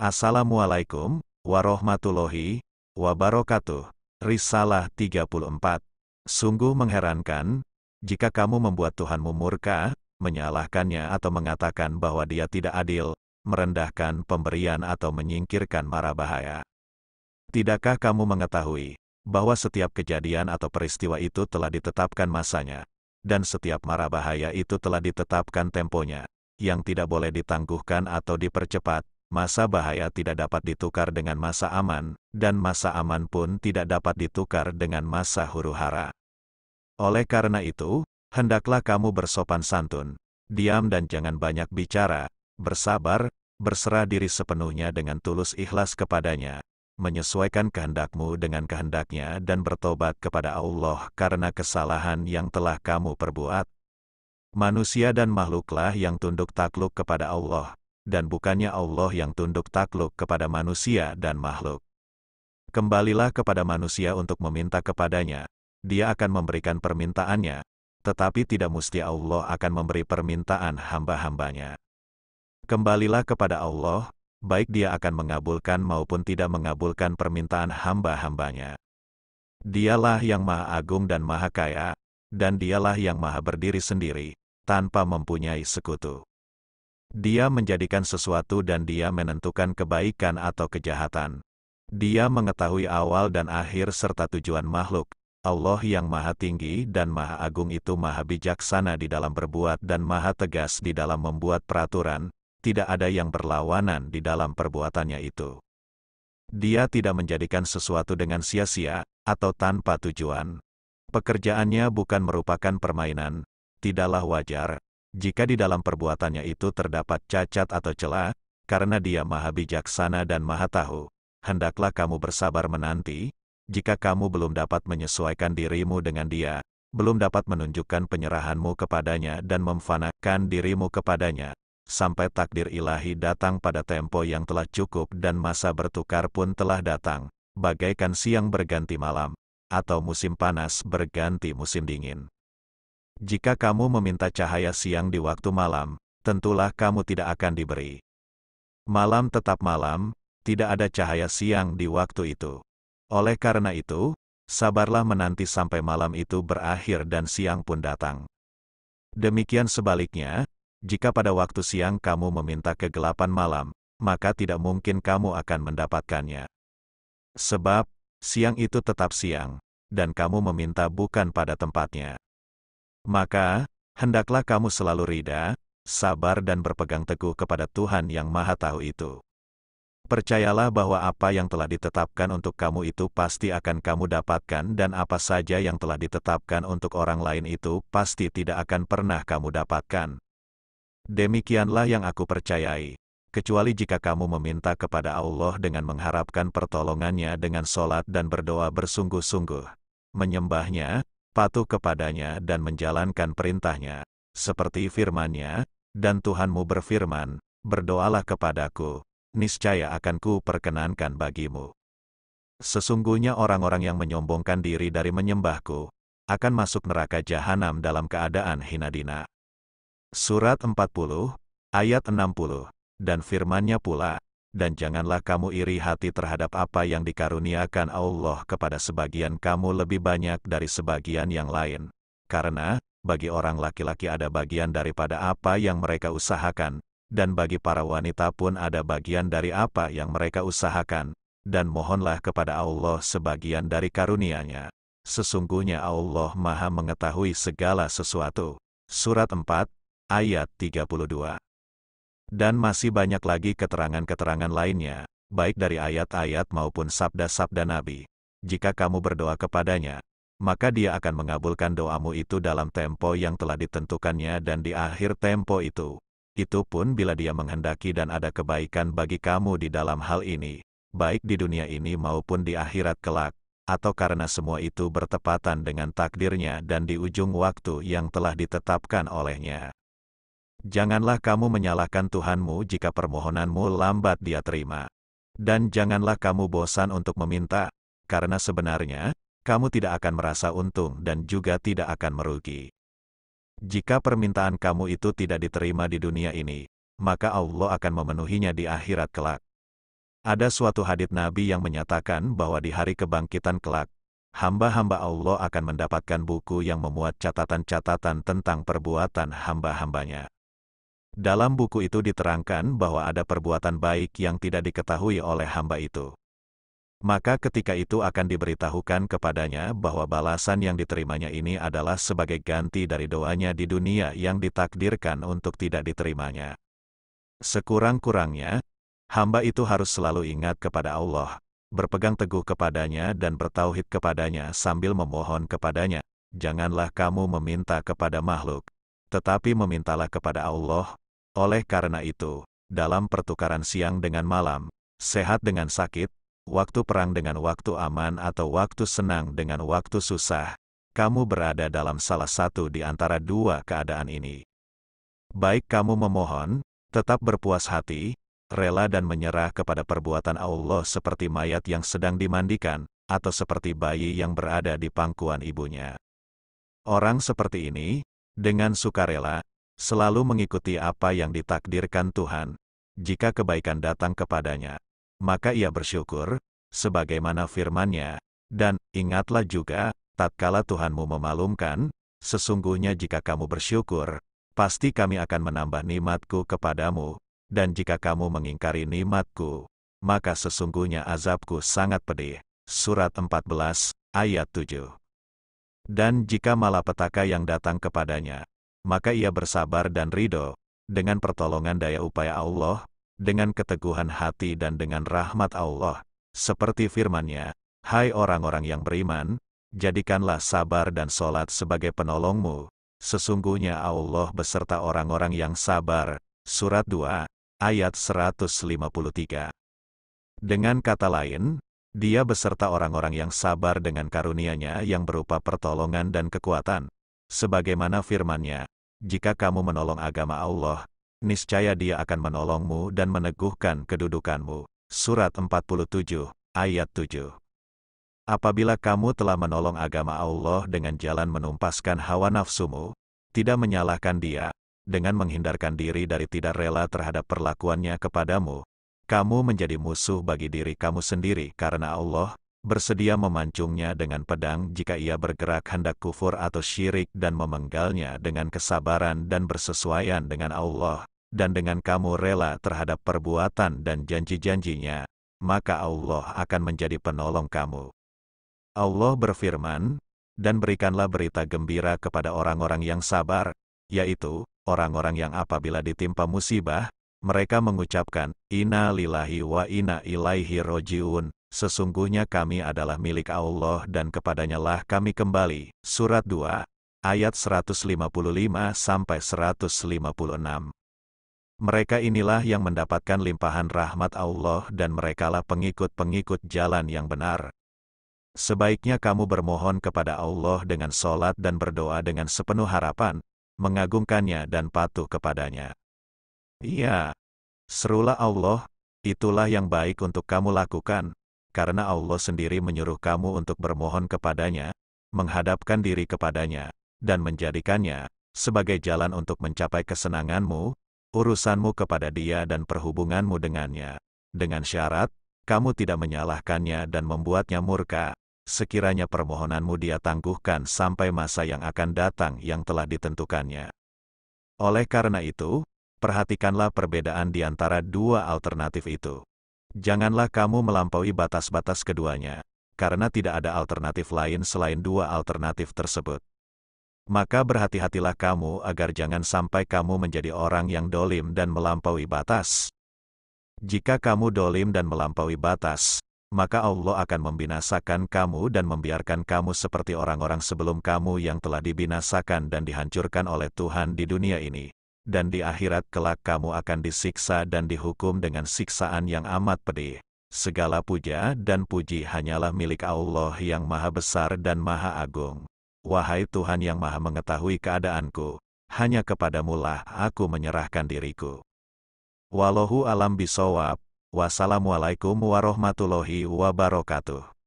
Assalamualaikum warahmatullahi wabarakatuh. Risalah 34. Sungguh mengherankan jika kamu membuat Tuhanmu murka, menyalahkannya atau mengatakan bahwa dia tidak adil, merendahkan pemberian atau menyingkirkan mara bahaya. Tidakkah kamu mengetahui bahwa setiap kejadian atau peristiwa itu telah ditetapkan masanya, dan setiap mara bahaya itu telah ditetapkan temponya, yang tidak boleh ditangguhkan atau dipercepat, masa bahaya tidak dapat ditukar dengan masa aman, dan masa aman pun tidak dapat ditukar dengan masa huru hara. Oleh karena itu, hendaklah kamu bersopan santun, diam dan jangan banyak bicara, bersabar, berserah diri sepenuhnya dengan tulus ikhlas kepadanya, menyesuaikan kehendakmu dengan kehendaknya dan bertobat kepada Allah karena kesalahan yang telah kamu perbuat. Manusia dan makhluklah yang tunduk takluk kepada Allah, dan bukannya Allah yang tunduk takluk kepada manusia dan makhluk. Kembalilah kepada manusia untuk meminta kepadanya, dia akan memberikan permintaannya, tetapi tidak mesti Allah akan memberi permintaan hamba-hambanya. Kembalilah kepada Allah, baik dia akan mengabulkan maupun tidak mengabulkan permintaan hamba-hambanya. Dialah yang maha agung dan maha kaya, dan dialah yang maha berdiri sendiri, tanpa mempunyai sekutu. Dia menjadikan sesuatu dan dia menentukan kebaikan atau kejahatan. Dia mengetahui awal dan akhir serta tujuan makhluk. Allah yang maha tinggi dan maha agung itu maha bijaksana di dalam berbuat dan maha tegas di dalam membuat peraturan, tidak ada yang berlawanan di dalam perbuatannya itu. Dia tidak menjadikan sesuatu dengan sia-sia, atau tanpa tujuan. Pekerjaannya bukan merupakan permainan, tidaklah wajar, jika di dalam perbuatannya itu terdapat cacat atau celah, karena dia maha bijaksana dan maha tahu, hendaklah kamu bersabar menanti, jika kamu belum dapat menyesuaikan dirimu dengan dia, belum dapat menunjukkan penyerahanmu kepadanya dan memfanakan dirimu kepadanya, sampai takdir ilahi datang pada tempo yang telah cukup dan masa bertukar pun telah datang, bagaikan siang berganti malam, atau musim panas berganti musim dingin. Jika kamu meminta cahaya siang di waktu malam, tentulah kamu tidak akan diberi. Malam tetap malam, tidak ada cahaya siang di waktu itu. Oleh karena itu, sabarlah menanti sampai malam itu berakhir dan siang pun datang. Demikian sebaliknya, jika pada waktu siang kamu meminta kegelapan malam, maka tidak mungkin kamu akan mendapatkannya. Sebab, siang itu tetap siang, dan kamu meminta bukan pada tempatnya. Maka, hendaklah kamu selalu rida, sabar dan berpegang teguh kepada Tuhan yang Maha Tahu itu. Percayalah bahwa apa yang telah ditetapkan untuk kamu itu pasti akan kamu dapatkan dan apa saja yang telah ditetapkan untuk orang lain itu pasti tidak akan pernah kamu dapatkan. Demikianlah yang aku percayai. Kecuali jika kamu meminta kepada Allah dengan mengharapkan pertolongannya dengan sholat dan berdoa bersungguh-sungguh. Menyembahnya, patuh kepadanya dan menjalankan perintahnya, seperti firmannya, dan Tuhanmu berfirman, berdoalah kepadaku, niscaya akan ku perkenankan bagimu. Sesungguhnya orang-orang yang menyombongkan diri dari menyembahku, akan masuk neraka jahanam dalam keadaan hinadina. Surat 40, ayat 60, dan firmannya pula, dan janganlah kamu iri hati terhadap apa yang dikaruniakan Allah kepada sebagian kamu lebih banyak dari sebagian yang lain. Karena, bagi orang laki-laki ada bagian daripada apa yang mereka usahakan, dan bagi para wanita pun ada bagian dari apa yang mereka usahakan, dan mohonlah kepada Allah sebagian dari karunia-Nya. Sesungguhnya Allah Maha Mengetahui segala sesuatu. Surat 4, ayat 32. Dan masih banyak lagi keterangan-keterangan lainnya, baik dari ayat-ayat maupun sabda-sabda Nabi. Jika kamu berdoa kepadanya, maka dia akan mengabulkan doamu itu dalam tempo yang telah ditentukannya dan di akhir tempo itu. Itu pun bila dia menghendaki dan ada kebaikan bagi kamu di dalam hal ini, baik di dunia ini maupun di akhirat kelak, atau karena semua itu bertepatan dengan takdirnya dan di ujung waktu yang telah ditetapkan olehnya. Janganlah kamu menyalahkan Tuhanmu jika permohonanmu lambat dia terima. Dan janganlah kamu bosan untuk meminta, karena sebenarnya, kamu tidak akan merasa untung dan juga tidak akan merugi. Jika permintaan kamu itu tidak diterima di dunia ini, maka Allah akan memenuhinya di akhirat kelak. Ada suatu hadits Nabi yang menyatakan bahwa di hari kebangkitan kelak, hamba-hamba Allah akan mendapatkan buku yang memuat catatan-catatan tentang perbuatan hamba-hambanya. Dalam buku itu diterangkan bahwa ada perbuatan baik yang tidak diketahui oleh hamba itu. Maka ketika itu akan diberitahukan kepadanya bahwa balasan yang diterimanya ini adalah sebagai ganti dari doanya di dunia yang ditakdirkan untuk tidak diterimanya. Sekurang-kurangnya, hamba itu harus selalu ingat kepada Allah, berpegang teguh kepadanya dan bertauhid kepadanya sambil memohon kepadanya. Janganlah kamu meminta kepada makhluk, tetapi memintalah kepada Allah, oleh karena itu, dalam pertukaran siang dengan malam, sehat dengan sakit, waktu perang dengan waktu aman atau waktu senang dengan waktu susah, kamu berada dalam salah satu di antara dua keadaan ini. Baik kamu memohon, tetap berpuas hati, rela dan menyerah kepada perbuatan Allah seperti mayat yang sedang dimandikan, atau seperti bayi yang berada di pangkuan ibunya. Orang seperti ini, dengan sukarela, selalu mengikuti apa yang ditakdirkan Tuhan. Jika kebaikan datang kepadanya, maka ia bersyukur, sebagaimana firman-Nya. Dan ingatlah juga, tatkala Tuhanmu memalumkan, sesungguhnya jika kamu bersyukur, pasti kami akan menambah nikmatku kepadamu, dan jika kamu mengingkari nikmatku, maka sesungguhnya azabku sangat pedih. Surat 14, ayat 7 Dan jika malapetaka yang datang kepadanya, maka ia bersabar dan ridho, dengan pertolongan daya upaya Allah, dengan keteguhan hati dan dengan rahmat Allah. Seperti Firman-Nya: Hai orang-orang yang beriman, jadikanlah sabar dan solat sebagai penolongmu. Sesungguhnya Allah beserta orang-orang yang sabar. Surat 2, ayat 153. Dengan kata lain, dia beserta orang-orang yang sabar dengan karunia-Nya yang berupa pertolongan dan kekuatan sebagaimana firman-Nya, jika kamu menolong agama Allah, niscaya Dia akan menolongmu dan meneguhkan kedudukanmu. Surat 47 ayat 7. Apabila kamu telah menolong agama Allah dengan jalan menumpaskan hawa nafsumu, tidak menyalahkan Dia, dengan menghindarkan diri dari tidak rela terhadap perlakuannya kepadamu, kamu menjadi musuh bagi diri kamu sendiri karena Allah bersedia memancungnya dengan pedang jika ia bergerak hendak kufur atau syirik dan memenggalnya dengan kesabaran dan bersesuaian dengan Allah, dan dengan kamu rela terhadap perbuatan dan janji-janjinya, maka Allah akan menjadi penolong kamu. Allah berfirman, dan berikanlah berita gembira kepada orang-orang yang sabar, yaitu, orang-orang yang apabila ditimpa musibah, mereka mengucapkan, Inna lillahi wa inna ilaihi rojiun, sesungguhnya kami adalah milik Allah dan kepadanyalah kami kembali. Surat 2, ayat 155 sampai 156. Mereka inilah yang mendapatkan limpahan rahmat Allah dan merekalah pengikut-pengikut jalan yang benar. Sebaiknya kamu bermohon kepada Allah dengan sholat dan berdoa dengan sepenuh harapan, mengagungkannya dan patuh kepadanya. Iya, serulah Allah, itulah yang baik untuk kamu lakukan, karena Allah sendiri menyuruh kamu untuk bermohon kepadanya, menghadapkan diri kepadanya, dan menjadikannya sebagai jalan untuk mencapai kesenanganmu, urusanmu kepada dia dan perhubunganmu dengannya. Dengan syarat, kamu tidak menyalahkannya dan membuatnya murka, sekiranya permohonanmu dia tangguhkan sampai masa yang akan datang yang telah ditentukannya. Oleh karena itu, perhatikanlah perbedaan di antara dua alternatif itu. Janganlah kamu melampaui batas-batas keduanya, karena tidak ada alternatif lain selain dua alternatif tersebut. Maka berhati-hatilah kamu agar jangan sampai kamu menjadi orang yang dolim dan melampaui batas. Jika kamu dolim dan melampaui batas, maka Allah akan membinasakan kamu dan membiarkan kamu seperti orang-orang sebelum kamu yang telah dibinasakan dan dihancurkan oleh Tuhan di dunia ini dan di akhirat kelak kamu akan disiksa dan dihukum dengan siksaan yang amat pedih. Segala puja dan puji hanyalah milik Allah yang maha besar dan maha agung. Wahai Tuhan yang maha mengetahui keadaanku, hanya kepadamulah aku menyerahkan diriku. Walohu alam bisawab, wassalamualaikum warahmatullahi wabarakatuh.